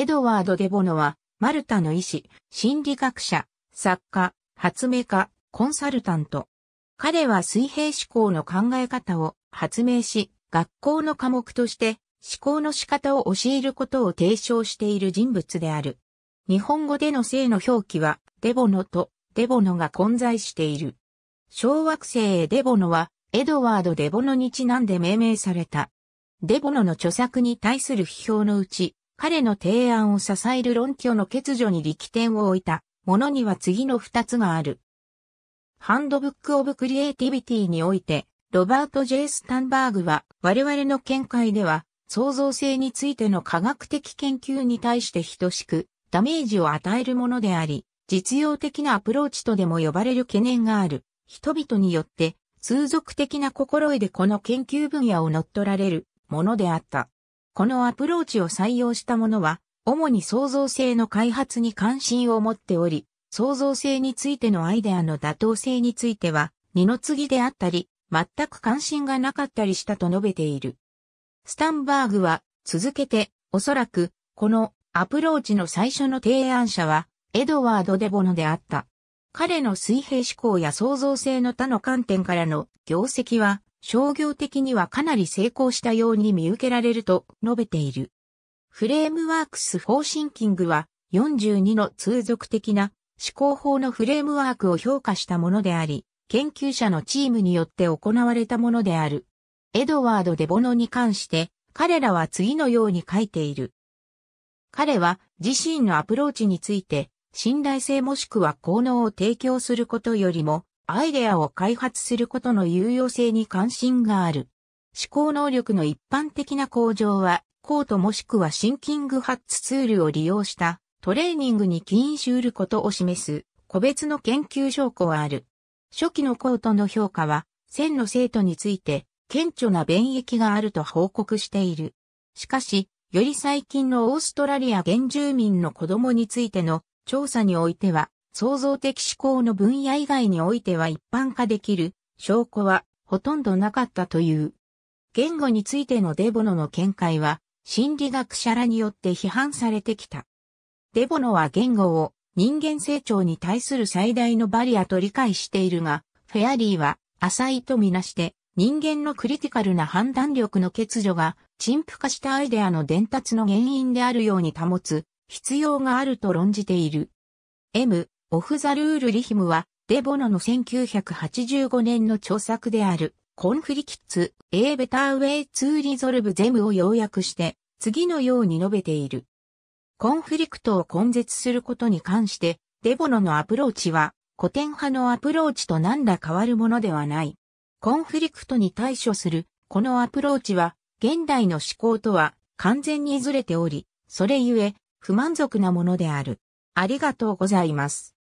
エドワード・デボノは、マルタの医師、心理学者、作家、発明家、コンサルタント。彼は水平思考の考え方を発明し、学校の科目として思考の仕方を教えることを提唱している人物である。日本語での性の表記は、デボノとデボノが混在している。小惑星デボノは、エドワード・デボノにちなんで命名された。デボノの著作に対する批評のうち、彼の提案を支える論拠の欠如に力点を置いたものには次の二つがある。ハンドブック・オブ・クリエイティビティにおいて、ロバート・ジェイ・スタンバーグは、我々の見解では、創造性についての科学的研究に対して等しく、ダメージを与えるものであり、実用的なアプローチとでも呼ばれる懸念がある。人々によって、通俗的な心得でこの研究分野を乗っ取られるものであった。このアプローチを採用したものは、主に創造性の開発に関心を持っており、創造性についてのアイデアの妥当性については、二の次であったり、全く関心がなかったりしたと述べている。スタンバーグは、続けて、おそらく、このアプローチの最初の提案者は、エドワード・デボノであった。彼の水平思考や創造性の他の観点からの業績は、商業的にはかなり成功したように見受けられると述べている。フレームワークス・フォーシンキングは42の通俗的な思考法のフレームワークを評価したものであり、研究者のチームによって行われたものである。エドワード・デボノに関して彼らは次のように書いている。彼は自身のアプローチについて信頼性もしくは効能を提供することよりもアイデアを開発することの有用性に関心がある。思考能力の一般的な向上は、コートもしくはシンキングハッツツールを利用したトレーニングに起因しうることを示す個別の研究証拠はある。初期のコートの評価は、1000の生徒について顕著な便益があると報告している。しかし、より最近のオーストラリア原住民の子供についての調査においては、創造的思考の分野以外においては一般化できる証拠はほとんどなかったという。言語についてのデボノの見解は心理学者らによって批判されてきた。デボノは言語を人間成長に対する最大のバリアと理解しているが、フェアリーは浅いとみなして人間のクリティカルな判断力の欠如が陳腐化したアイデアの伝達の原因であるように保つ必要があると論じている。M. オフ・ザ・ルール・リヒムは、デボノの1985年の著作である、コンフリキッツ・エーベター・ウェイ・ツー・リゾルブ・ゼムを要約して、次のように述べている。コンフリクトを根絶することに関して、デボノのアプローチは、古典派のアプローチと何ら変わるものではない。コンフリクトに対処する、このアプローチは、現代の思考とは完全にずれており、それゆえ、不満足なものである。ありがとうございます。